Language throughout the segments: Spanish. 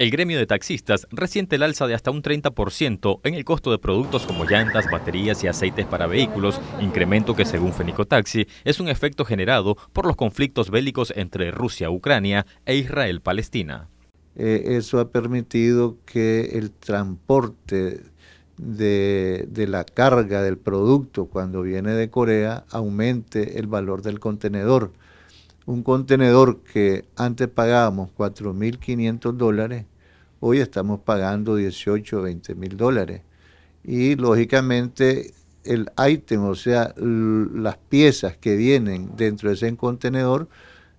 El gremio de taxistas reciente el alza de hasta un 30% en el costo de productos como llantas, baterías y aceites para vehículos, incremento que según Fenico Taxi es un efecto generado por los conflictos bélicos entre Rusia, Ucrania e Israel-Palestina. Eh, eso ha permitido que el transporte de, la carga del producto cuando viene de Corea aumente el valor del contenedor un contenedor que antes pagábamos 4.500 dólares, hoy estamos pagando 18, 20 mil dólares. Y lógicamente el ítem, o sea, las piezas que vienen dentro de ese contenedor,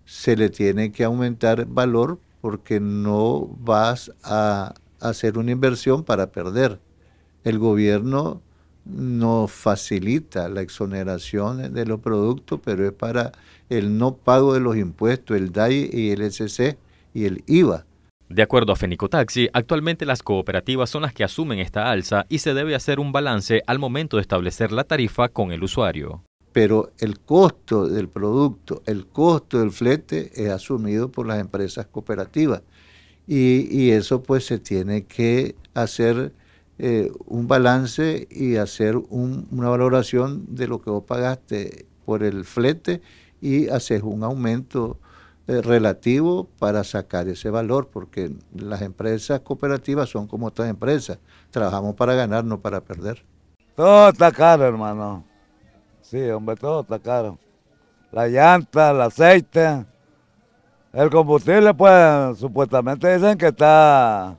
se le tiene que aumentar valor porque no vas a hacer una inversión para perder. El gobierno no facilita la exoneración de los productos, pero es para el no pago de los impuestos, el DAI y el SC y el IVA. De acuerdo a Fenicotaxi, actualmente las cooperativas son las que asumen esta alza y se debe hacer un balance al momento de establecer la tarifa con el usuario. Pero el costo del producto, el costo del flete es asumido por las empresas cooperativas y, y eso pues se tiene que hacer eh, un balance y hacer una valoración de lo que vos pagaste por el flete y haces un aumento eh, relativo para sacar ese valor, porque las empresas cooperativas son como otras empresas, trabajamos para ganar, no para perder. Todo está caro, hermano. Sí, hombre, todo está caro. La llanta, el aceite, el combustible, pues supuestamente dicen que está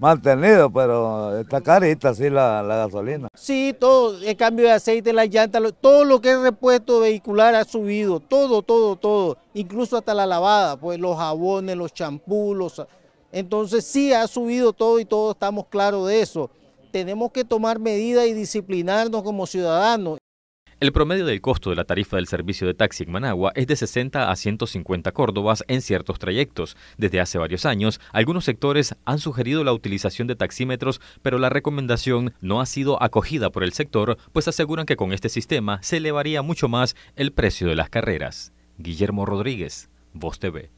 mantenido, pero está carita sí la, gasolina. Sí, todo, el cambio de aceite, la llantas, todo lo que es repuesto vehicular ha subido, todo, todo, todo, incluso hasta la lavada, pues los jabones, los champús, entonces sí ha subido todo y todos estamos claros de eso. Tenemos que tomar medidas y disciplinarnos como ciudadanos. El promedio del costo de la tarifa del servicio de taxi en Managua es de 60 a 150 córdobas en ciertos trayectos. Desde hace varios años, algunos sectores han sugerido la utilización de taxímetros, pero la recomendación no ha sido acogida por el sector, pues aseguran que con este sistema se elevaría mucho más el precio de las carreras. Guillermo Rodríguez, Voz TV.